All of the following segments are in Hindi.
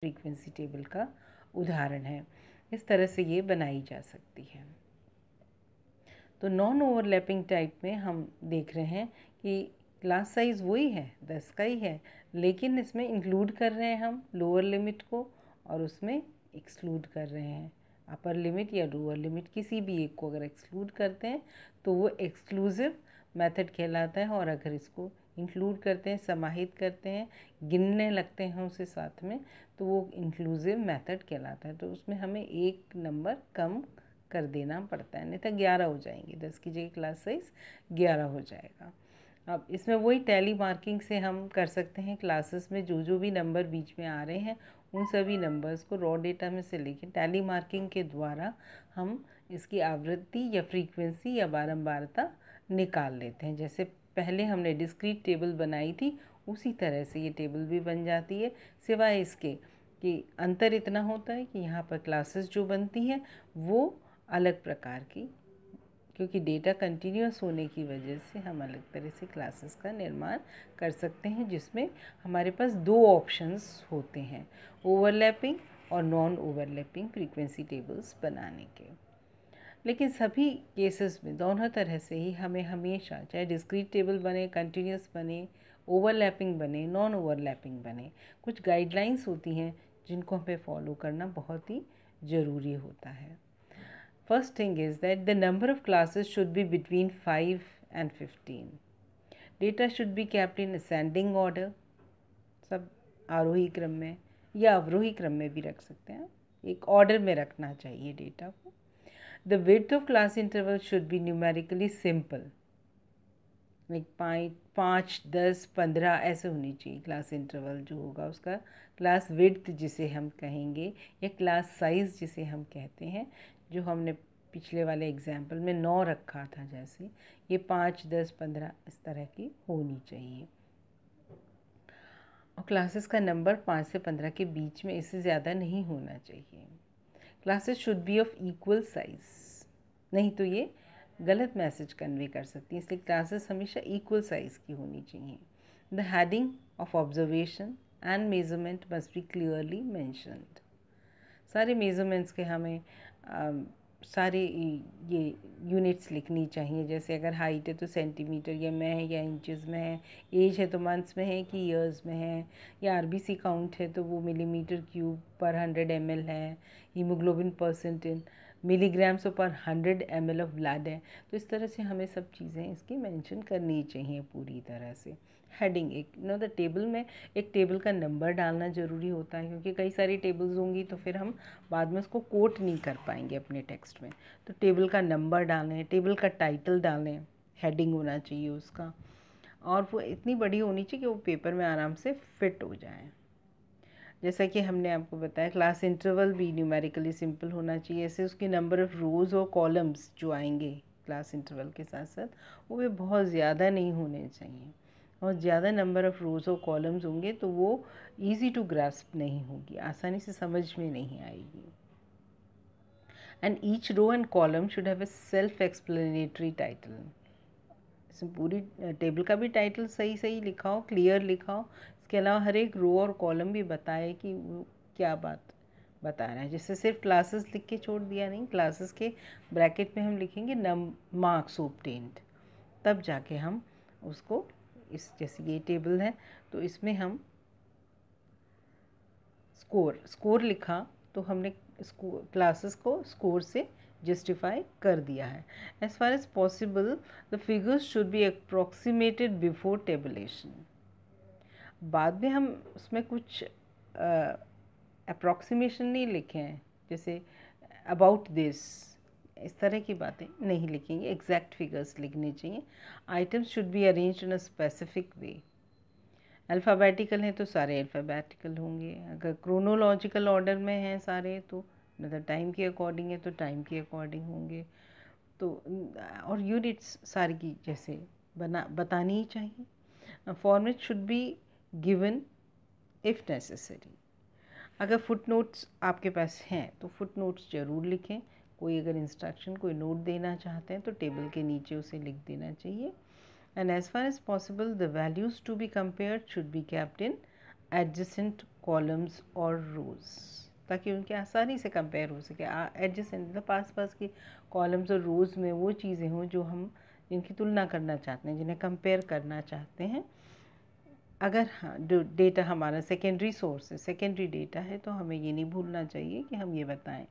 फ्रीक्वेंसी टेबल का उदाहरण है इस तरह से ये बनाई जा सकती है तो नॉन ओवरलैपिंग टाइप में हम देख रहे हैं कि क्लास साइज़ वही है दस का ही है लेकिन इसमें इंक्लूड कर रहे हैं हम लोअर लिमिट को और उसमें एक्सक्लूड कर रहे हैं अपर लिमिट या लोअर लिमिट किसी भी एक को अगर एक्सक्लूड करते हैं तो वो एक्सक्लूसिव मेथड कहलाता है और अगर इसको इंक्लूड करते हैं समाहित करते हैं गिनने लगते हैं उसे साथ में तो वो इंक्लूसिव मेथड कहलाता है तो उसमें हमें एक नंबर कम कर देना पड़ता है नहीं तो ग्यारह हो जाएंगे दस की जगह क्लास साइज ग्यारह हो जाएगा अब इसमें वही टैली मार्किंग से हम कर सकते हैं क्लासेस में जो जो भी नंबर बीच में आ रहे हैं उन सभी नंबर्स को रॉ डेटा में से लेके टैली मार्किंग के द्वारा हम इसकी आवृत्ति या फ्रीक्वेंसी या बारंबारता निकाल लेते हैं जैसे पहले हमने डिस्क्रीट टेबल बनाई थी उसी तरह से ये टेबल भी बन जाती है सिवाय इसके कि अंतर इतना होता है कि यहाँ पर क्लासेस जो बनती हैं वो अलग प्रकार की क्योंकि डेटा कंटिन्यूस होने की वजह से हम अलग तरह से क्लासेस का निर्माण कर सकते हैं जिसमें हमारे पास दो ऑप्शंस होते हैं ओवरलैपिंग और नॉन ओवरलैपिंग फ्रीक्वेंसी टेबल्स बनाने के लेकिन सभी केसेस में दोनों तरह से ही हमें हमेशा चाहे डिस्क्रीट टेबल बने कंटिन्यूस बने ओवरलैपिंग बने नॉन ओवरलैपिंग बने कुछ गाइडलाइंस होती हैं जिनको हमें फॉलो करना बहुत ही ज़रूरी होता है first thing is that the number of classes should be between five and fifteen data should be kept in ascending order सब आरोही क्रम में या अवरोही क्रम में भी रख सकते हैं एक ऑर्डर में रखना चाहिए डेटा को the width of class interval should be numerically simple like पाँच पाँच दस पंद्रह ऐसे होनी चाहिए क्लास इंटरवल जो होगा उसका क्लास विड्थ जिसे हम कहेंगे या क्लास साइज़ जिसे हम कहते हैं जो हमने पिछले वाले एग्जाम्पल में नौ रखा था जैसे ये पाँच दस पंद्रह इस तरह की होनी चाहिए और क्लासेस का नंबर पाँच से पंद्रह के बीच में इससे ज़्यादा नहीं होना चाहिए classes should be of equal size नहीं तो ये गलत मैसेज कन्वे कर सकती हैं इसलिए क्लासेस हमेशा इक्वल साइज़ की होनी चाहिए the heading of observation and measurement must be clearly mentioned सारे मेजरमेंट्स के हमें um, सारे ये यूनिट्स लिखनी चाहिए जैसे अगर हाइट है तो सेंटीमीटर या में है या इंचेस में है एज है तो मंथ्स में है कि ईयर्स में है या आरबीसी काउंट है तो वो मिलीमीटर क्यूब पर हंड्रेड एम है हीमोग्लोबिन परसेंटेज मिलीग्राम्स पर हंड्रेड एम ऑफ ब्लड है तो इस तरह से हमें सब चीज़ें इसकी मेंशन करनी चाहिए पूरी तरह से हेडिंग एक नो द टेबल में एक टेबल का नंबर डालना ज़रूरी होता है क्योंकि कई सारी टेबल्स होंगी तो फिर हम बाद में उसको कोट नहीं कर पाएंगे अपने टेक्स्ट में तो टेबल का नंबर डालें टेबल का टाइटल डालें हेडिंग होना चाहिए उसका और वो इतनी बड़ी होनी चाहिए कि वो पेपर में आराम से फिट हो जाए जैसा कि हमने आपको बताया क्लास इंटरवल भी न्यूमेरिकली सिंपल होना चाहिए ऐसे उसके नंबर ऑफ़ रोज़ और कॉलम्स जो आएंगे क्लास इंटरवल के साथ साथ वो भी बहुत ज़्यादा नहीं होने चाहिए और ज़्यादा नंबर ऑफ़ रोज़ और कॉलम्स होंगे तो वो ईज़ी टू ग्रास्प नहीं होगी आसानी से समझ में नहीं आएगी and each row and column should have a self explanatory title इसमें पूरी टेबल का भी टाइटल सही सही लिखाओ क्लियर लिखाओ इसके अलावा हर एक रो और कॉलम भी बताए कि वो क्या बात बता रहा है जैसे सिर्फ क्लासेस लिख के छोड़ दिया नहीं क्लासेस के ब्रैकेट में हम लिखेंगे नम मार्क्स ओबटेंड तब जाके हम उसको इस जैसे ये टेबल है तो इसमें हम स्कोर स्कोर लिखा तो हमने क्लासेस को स्कोर से जस्टिफाई कर दिया है as far as possible the figures should be approximated before tabulation बाद में हम उसमें कुछ uh, नहीं लिखे हैं जैसे अबाउट दिस इस तरह की बातें नहीं लिखेंगे एग्जैक्ट फिगर्स लिखने चाहिए items should be arrange in a specific way alphabetical हैं तो सारे अल्फ़ाबेटिकल होंगे अगर क्रोनोलॉजिकल ऑर्डर में हैं सारे तो मतलब टाइम के अकॉर्डिंग है तो टाइम के अकॉर्डिंग होंगे तो और यूनिट्स सारे की जैसे बना बतानी ही चाहिए format should be given if necessary अगर फुट नोट्स आपके पास हैं तो फुट नोट्स ज़रूर लिखें कोई अगर इंस्ट्रक्शन कोई नोट देना चाहते हैं तो टेबल के नीचे उसे लिख देना चाहिए and as far as possible the values to be compare should be kept in adjacent columns और रोज ताकि उनके आसानी से कंपेयर हो सके एडजेसेंट मतलब पास पास के कॉलम्स और रोज में वो चीज़ें हों जो हम जिनकी तुलना करना चाहते हैं जिन्हें कंपेयर करना चाहते हैं अगर हाँ डेटा हमारा सेकेंडरी सोर्स है सेकेंडरी डेटा है तो हमें ये नहीं भूलना चाहिए कि हम ये बताएं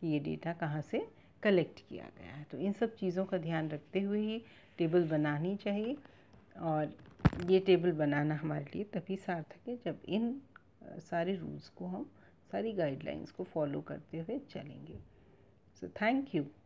कि ये डेटा कहाँ से कलेक्ट किया गया है तो इन सब चीज़ों का ध्यान रखते हुए ही टेबल बनानी चाहिए और ये टेबल बनाना हमारे लिए तभी सार्थक है जब इन सारे रूल्स को हम सारी गाइडलाइंस को फॉलो करते हुए चलेंगे सो थैंक यू